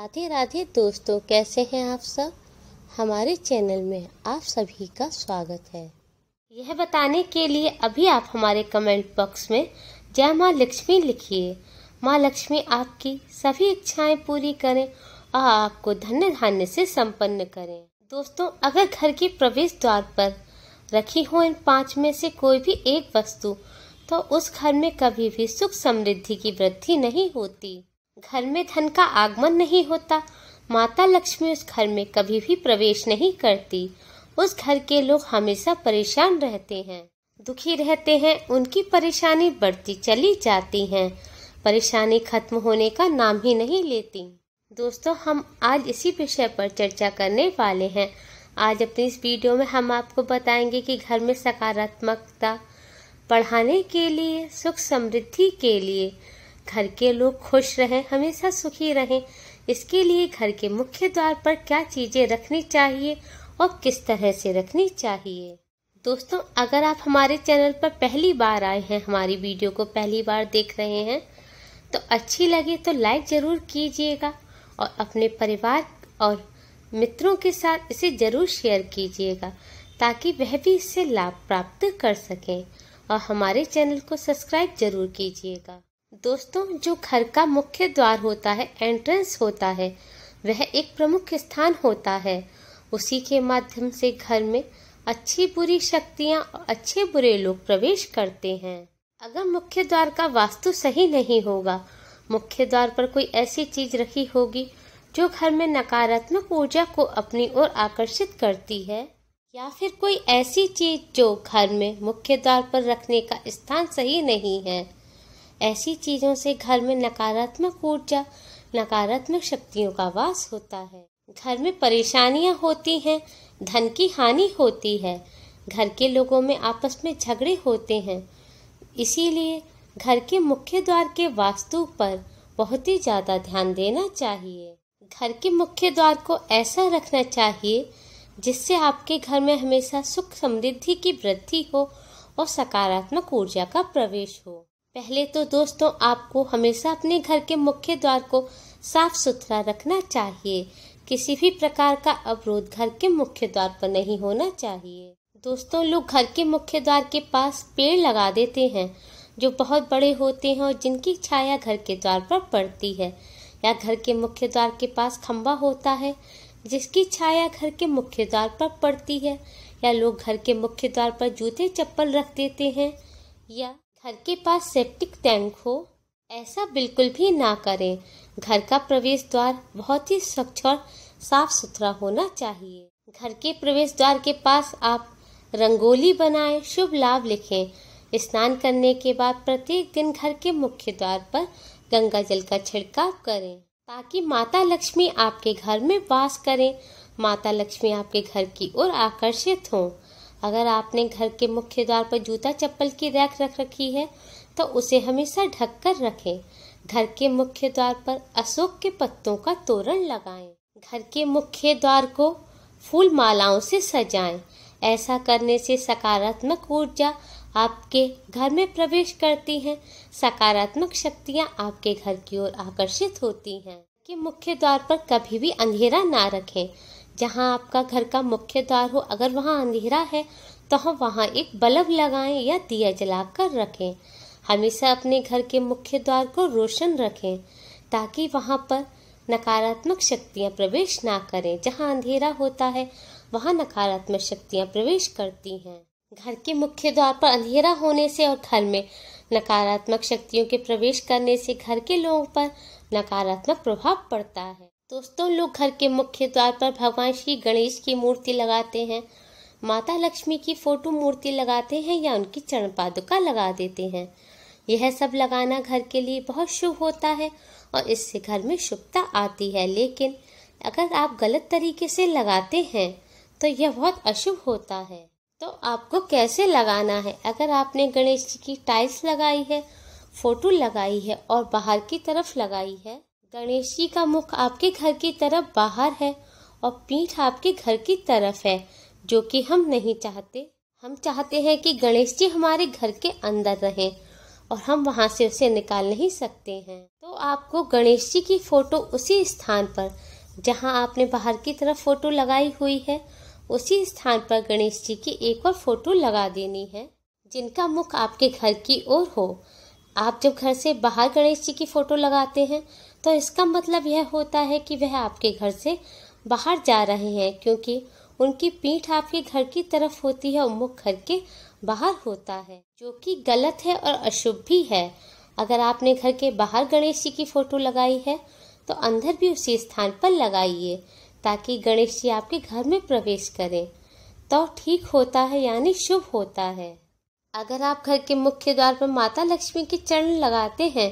राधे राधे दोस्तों कैसे हैं आप सब हमारे चैनल में आप सभी का स्वागत है यह बताने के लिए अभी आप हमारे कमेंट बॉक्स में जय माँ लक्ष्मी लिखिए माँ लक्ष्मी आपकी सभी इच्छाएं पूरी करें और आपको धन्य धान्य से संपन्न करें दोस्तों अगर घर के प्रवेश द्वार पर रखी हो इन पांच में से कोई भी एक वस्तु तो उस घर में कभी भी सुख समृद्धि की वृद्धि नहीं होती घर में धन का आगमन नहीं होता माता लक्ष्मी उस घर में कभी भी प्रवेश नहीं करती उस घर के लोग हमेशा परेशान रहते हैं दुखी रहते हैं उनकी परेशानी बढ़ती चली जाती है परेशानी खत्म होने का नाम ही नहीं लेती दोस्तों हम आज इसी विषय पर चर्चा करने वाले हैं आज अपनी इस वीडियो में हम आपको बताएंगे कि घर में सकारात्मकता पढ़ाने के लिए सुख समृद्धि के लिए घर के लोग खुश रहें हमेशा सुखी रहें इसके लिए घर के मुख्य द्वार पर क्या चीज़ें रखनी चाहिए और किस तरह से रखनी चाहिए दोस्तों अगर आप हमारे चैनल पर पहली बार आए हैं हमारी वीडियो को पहली बार देख रहे हैं तो अच्छी लगे तो लाइक ज़रूर कीजिएगा और अपने परिवार और मित्रों के साथ इसे ज़रूर शेयर कीजिएगा ताकि वह भी इससे लाभ प्राप्त कर सकें और हमारे चैनल को सब्सक्राइब ज़रूर कीजिएगा दोस्तों जो घर का मुख्य द्वार होता है एंट्रेंस होता है वह एक प्रमुख स्थान होता है उसी के माध्यम से घर में अच्छी बुरी शक्तियाँ और अच्छे बुरे लोग प्रवेश करते हैं अगर मुख्य द्वार का वास्तु सही नहीं होगा मुख्य द्वार पर कोई ऐसी चीज रखी होगी जो घर में नकारात्मक ऊर्जा को अपनी ओर आकर्षित करती है या फिर कोई ऐसी चीज जो घर में मुख्य द्वार पर रखने का स्थान सही नहीं है ऐसी चीजों से घर में नकारात्मक ऊर्जा नकारात्मक शक्तियों का वास होता है घर में परेशानियां होती हैं धन की हानि होती है घर के लोगों में आपस में झगड़े होते हैं इसीलिए घर के मुख्य द्वार के वास्तु पर बहुत ही ज़्यादा ध्यान देना चाहिए घर के मुख्य द्वार को ऐसा रखना चाहिए जिससे आपके घर में हमेशा सुख समृद्धि की वृद्धि हो और सकारात्मक ऊर्जा का प्रवेश हो पहले तो दोस्तों आपको हमेशा अपने घर के मुख्य द्वार को साफ सुथरा रखना चाहिए किसी भी प्रकार का अवरोध घर के मुख्य द्वार पर नहीं होना चाहिए दोस्तों लोग घर के मुख्य द्वार के पास पेड़ लगा देते हैं जो बहुत बड़े होते हैं और जिनकी छाया घर के द्वार पर पड़ती है या घर के मुख्य द्वार के पास खम्बा होता है जिसकी छाया घर के मुख्य द्वार पर पड़ती है या लोग घर के मुख्य द्वार पर जूते चप्पल रख देते हैं या घर के पास सेप्टिक टैंक हो ऐसा बिल्कुल भी ना करें घर का प्रवेश द्वार बहुत ही स्वच्छ और साफ सुथरा होना चाहिए घर के प्रवेश द्वार के पास आप रंगोली बनाएं शुभ लाभ लिखें स्नान करने के बाद प्रत्येक दिन घर के मुख्य द्वार पर गंगा जल का छिड़काव करें ताकि माता लक्ष्मी आपके घर में वास करें माता लक्ष्मी आपके घर की ओर आकर्षित हों अगर आपने घर के मुख्य द्वार पर जूता चप्पल की रैक रख रखी है तो उसे हमेशा ढक कर रखें घर के मुख्य द्वार पर अशोक के पत्तों का तोरण लगाएं। घर के मुख्य द्वार को फूल मालाओं से सजाएं। ऐसा करने से सकारात्मक ऊर्जा आपके घर में प्रवेश करती है सकारात्मक शक्तियां आपके घर की ओर आकर्षित होती हैं कि मुख्य द्वार पर कभी भी अंधेरा ना रखें जहाँ आपका घर का मुख्य द्वार हो अगर वहाँ अंधेरा है तो हम वहाँ एक बल्ब लगाएं या दिया जलाकर रखें हमेशा अपने घर के मुख्य द्वार को रोशन रखें ताकि वहाँ पर नकारात्मक शक्तियाँ प्रवेश ना करें जहाँ अंधेरा होता है वहाँ नकारात्मक शक्तियाँ प्रवेश करती हैं घर के मुख्य द्वार पर अंधेरा होने से और घर में नकारात्मक शक्तियों के प्रवेश करने से घर के लोगों पर नकारात्मक प्रभाव पड़ता है दोस्तों लोग घर के मुख्य द्वार पर भगवान श्री गणेश की मूर्ति लगाते हैं माता लक्ष्मी की फोटो मूर्ति लगाते हैं या उनकी चरण पादुका लगा देते हैं यह सब लगाना घर के लिए बहुत शुभ होता है और इससे घर में शुभता आती है लेकिन अगर आप गलत तरीके से लगाते हैं तो यह बहुत अशुभ होता है तो आपको कैसे लगाना है अगर आपने गणेश जी की टाइल्स लगाई है फोटो लगाई है और बाहर की तरफ लगाई है गणेश जी का मुख आपके घर की तरफ बाहर है और पीठ आपके घर की तरफ है जो कि हम नहीं चाहते हम चाहते हैं कि गणेश जी हमारे घर के अंदर रहे और हम वहाँ से उसे निकाल नहीं सकते हैं तो आपको गणेश जी की फ़ोटो उसी स्थान पर जहाँ आपने बाहर की तरफ फ़ोटो लगाई हुई है उसी स्थान पर गणेश जी की एक और फ़ोटो लगा देनी है जिनका मुख आपके घर की ओर हो आप जब घर से बाहर गणेश जी की फ़ोटो लगाते हैं तो इसका मतलब यह होता है कि वह आपके घर से बाहर जा रहे हैं क्योंकि उनकी पीठ आपके घर की तरफ होती है और मुख घर के बाहर होता है जो कि गलत है और अशुभ भी है अगर आपने घर के बाहर गणेश जी की फोटो लगाई है तो अंदर भी उसी स्थान पर लगाइए ताकि गणेश जी आपके घर में प्रवेश करें तो ठीक होता है यानी शुभ होता है अगर आप घर के मुख्य द्वार पर माता लक्ष्मी के चरण लगाते हैं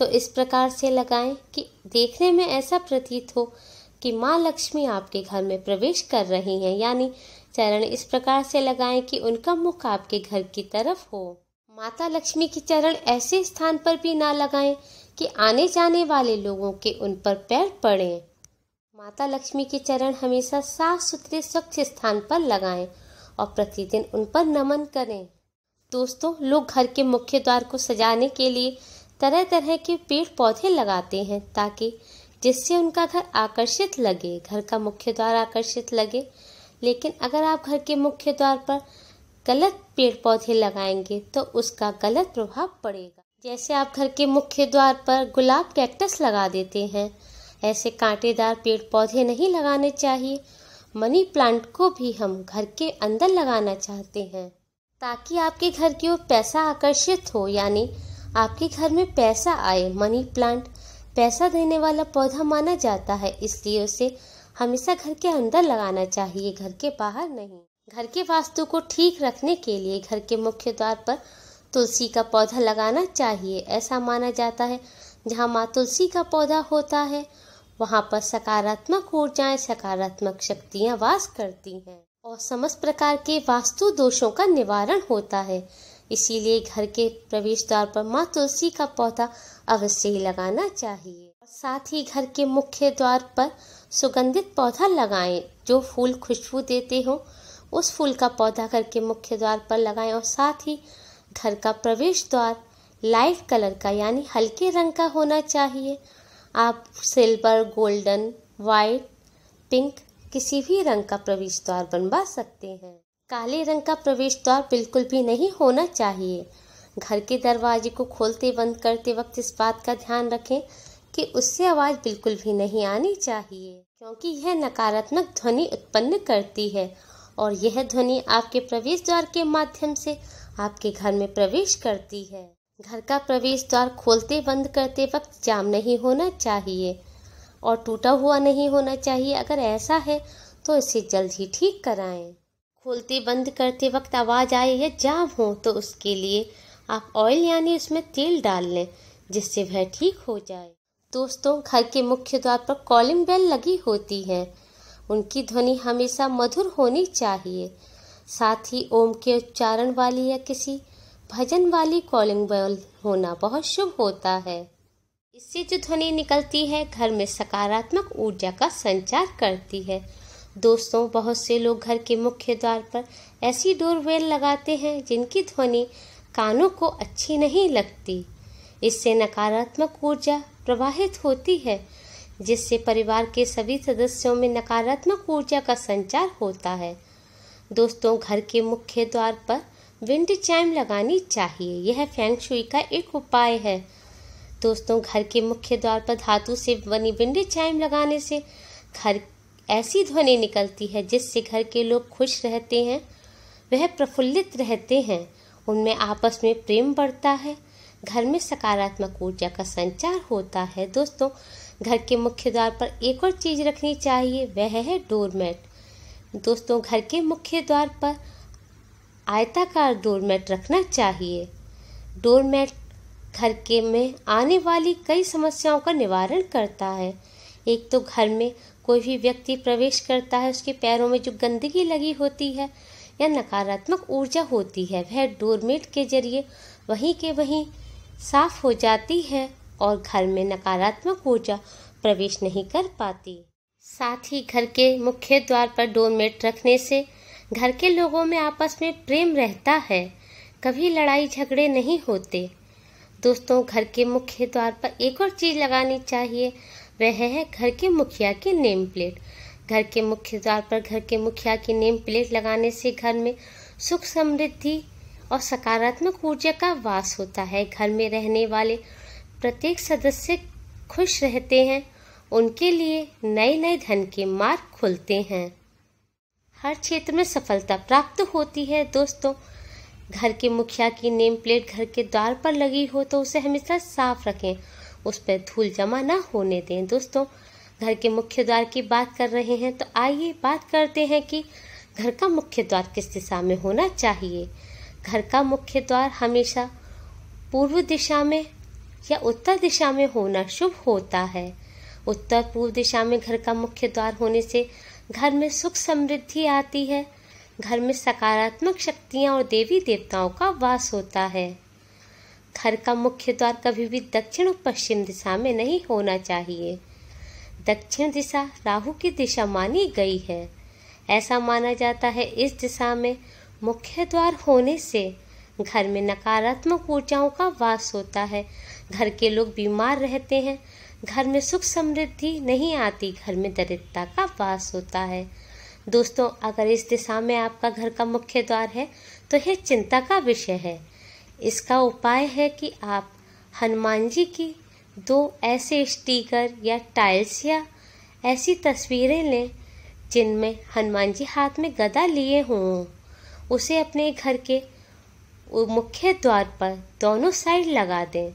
तो इस प्रकार से लगाएं कि देखने में ऐसा प्रतीत हो कि माँ लक्ष्मी आपके घर में प्रवेश कर रही हैं यानी चरण इस प्रकार से लगाएं कि उनका मुख आपके घर की तरफ हो माता लक्ष्मी की चरण ऐसे स्थान पर भी ना लगाएं कि आने जाने वाले लोगों के उन पर पैर पड़े माता लक्ष्मी के चरण हमेशा साफ सुथरे स्वच्छ स्थान पर लगाएं और प्रतिदिन उन पर नमन करें दोस्तों लोग घर के मुख्य द्वार को सजाने के लिए तरह तरह के पेड़ पौधे लगाते हैं ताकि जिससे उनका घर आकर्षित लगे घर का मुख्य द्वार आकर्षित लगे लेकिन अगर आप घर के मुख्य द्वार पर गलत पेड़ पौधे लगाएंगे तो उसका गलत प्रभाव पड़ेगा जैसे आप घर के मुख्य द्वार पर गुलाब कैक्टस लगा देते हैं ऐसे कांटेदार पेड़ पौधे नहीं लगाने चाहिए मनी प्लांट को भी हम घर के अंदर लगाना चाहते हैं ताकि आपके घर की ओर पैसा आकर्षित हो यानी आपके घर में पैसा आए मनी प्लांट पैसा देने वाला पौधा माना जाता है इसलिए उसे हमेशा घर के अंदर लगाना चाहिए घर के बाहर नहीं घर के वास्तु को ठीक रखने के लिए घर के मुख्य द्वार पर तुलसी का पौधा लगाना चाहिए ऐसा माना जाता है जहाँ माँ तुलसी का पौधा होता है वहाँ पर सकारात्मक ऊर्जाएं सकारात्मक शक्तियाँ वास करती हैं और समस्त प्रकार के वास्तु दोषों का निवारण होता है इसीलिए घर के प्रवेश द्वार पर माँ तुलसी का पौधा अवश्य ही लगाना चाहिए साथ ही घर के मुख्य द्वार पर सुगंधित पौधा लगाएं जो फूल खुशबू देते हो उस फूल का पौधा घर के मुख्य द्वार पर लगाएं और साथ ही घर का प्रवेश द्वार लाइट कलर का यानी हल्के रंग का होना चाहिए आप सिल्वर गोल्डन वाइट पिंक किसी भी रंग का प्रवेश द्वार बनवा सकते हैं काले रंग का प्रवेश द्वार बिल्कुल भी नहीं होना चाहिए घर के दरवाजे को खोलते बंद करते वक्त इस बात का ध्यान रखें कि उससे आवाज़ बिल्कुल भी नहीं आनी चाहिए क्योंकि यह नकारात्मक ध्वनि उत्पन्न करती है और यह ध्वनि आपके प्रवेश द्वार के माध्यम से आपके घर में प्रवेश करती है घर का प्रवेश द्वार खोलते बंद करते वक्त जाम नहीं होना चाहिए और टूटा हुआ नहीं होना चाहिए अगर ऐसा है तो इसे जल्द ही ठीक कराएं खोलते बंद करते वक्त आवाज़ आए या जाम हो तो उसके लिए आप ऑयल यानी उसमें तेल डाल लें जिससे वह ठीक हो जाए दोस्तों घर के मुख्य द्वार पर कॉलिंग बेल लगी होती है उनकी ध्वनि हमेशा मधुर होनी चाहिए साथ ही ओम के उच्चारण वाली या किसी भजन वाली कॉलिंग बेल होना बहुत शुभ होता है इससे जो ध्वनि निकलती है घर में सकारात्मक ऊर्जा का संचार करती है दोस्तों बहुत से लोग घर के मुख्य द्वार पर ऐसी डोरवेल लगाते हैं जिनकी ध्वनि कानों को अच्छी नहीं लगती इससे नकारात्मक ऊर्जा प्रवाहित होती है जिससे परिवार के सभी सदस्यों में नकारात्मक ऊर्जा का संचार होता है दोस्तों घर के मुख्य द्वार पर विंड चैम लगानी चाहिए यह फेंग शुई का एक उपाय है दोस्तों घर के मुख्य द्वार पर धातु से बनी विंड चैम लगाने से घर ऐसी ध्वनि निकलती है जिससे घर के लोग खुश रहते हैं वह प्रफुल्लित रहते हैं उनमें आपस में प्रेम बढ़ता है घर में सकारात्मक ऊर्जा का संचार होता है दोस्तों घर के मुख्य द्वार पर एक और चीज़ रखनी चाहिए वह है डोरमेट दोस्तों घर के मुख्य द्वार पर आयताकार डोरमेट रखना चाहिए डोरमेट घर के में आने वाली कई समस्याओं का निवारण करता है एक तो घर में कोई भी व्यक्ति प्रवेश करता है उसके पैरों में जो गंदगी लगी होती है या नकारात्मक ऊर्जा होती है वह डोरमेट के जरिए वहीं के वहीं साफ हो जाती है और घर में नकारात्मक ऊर्जा प्रवेश नहीं कर पाती साथ ही घर के मुख्य द्वार पर डोरमेट रखने से घर के लोगों में आपस में प्रेम रहता है कभी लड़ाई झगड़े नहीं होते दोस्तों घर के मुख्य द्वार पर एक और चीज़ लगानी चाहिए वह है घर के मुखिया की नेम प्लेट घर के मुख्य द्वार पर घर के मुखिया की नेम प्लेट लगाने से घर में सुख समृद्धि और सकारात्मक ऊर्जा का वास होता है घर में रहने वाले प्रत्येक सदस्य खुश रहते हैं उनके लिए नए नए धन के मार्ग खुलते हैं हर क्षेत्र में सफलता प्राप्त होती है दोस्तों घर के मुखिया की नेम प्लेट घर के द्वार पर लगी हो तो उसे हमेशा साफ रखें उस पर धूल जमा ना होने दें दोस्तों घर के मुख्य द्वार की बात कर रहे हैं तो आइए बात करते हैं कि घर का मुख्य द्वार किस दिशा में होना चाहिए घर का मुख्य द्वार हमेशा पूर्व दिशा में या उत्तर दिशा में होना शुभ होता है उत्तर पूर्व दिशा में घर का मुख्य द्वार होने से घर में सुख समृद्धि आती है घर में सकारात्मक शक्तियाँ और देवी देवताओं का वास होता है घर का मुख्य द्वार कभी भी दक्षिण और पश्चिम दिशा में नहीं होना चाहिए दक्षिण दिशा राहु की दिशा मानी गई है ऐसा माना जाता है इस दिशा में मुख्य द्वार होने से घर में नकारात्मक ऊर्जाओं का वास होता है घर के लोग बीमार रहते हैं घर में सुख समृद्धि नहीं आती घर में दरिद्रता का वास होता है दोस्तों अगर इस दिशा में आपका घर का मुख्य द्वार है तो यह चिंता का विषय है इसका उपाय है कि आप हनुमान जी की दो ऐसे स्टीकर या टाइल्स या ऐसी तस्वीरें लें जिनमें हनुमान जी हाथ में गदा लिए हों उसे अपने घर के मुख्य द्वार पर दोनों साइड लगा दें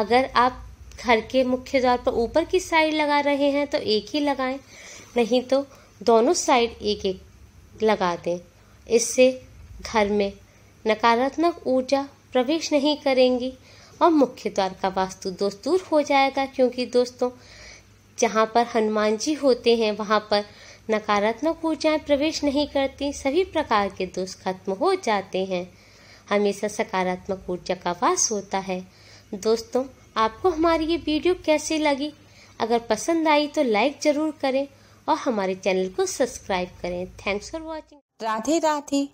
अगर आप घर के मुख्य द्वार पर ऊपर की साइड लगा रहे हैं तो एक ही लगाएं नहीं तो दोनों साइड एक एक लगा दें इससे घर में नकारात्मक ऊर्जा प्रवेश नहीं करेंगी और मुख्य द्वार का वास्तु दोष दूर हो जाएगा क्योंकि दोस्तों जहाँ पर हनुमान जी होते हैं वहाँ पर नकारात्मक ऊर्जाएं प्रवेश नहीं करती सभी प्रकार के दोष खत्म हो जाते हैं हमेशा सकारात्मक ऊर्जा का वास होता है दोस्तों आपको हमारी ये वीडियो कैसी लगी अगर पसंद आई तो लाइक ज़रूर करें और हमारे चैनल को सब्सक्राइब करें thanks for watching Radhe Radhe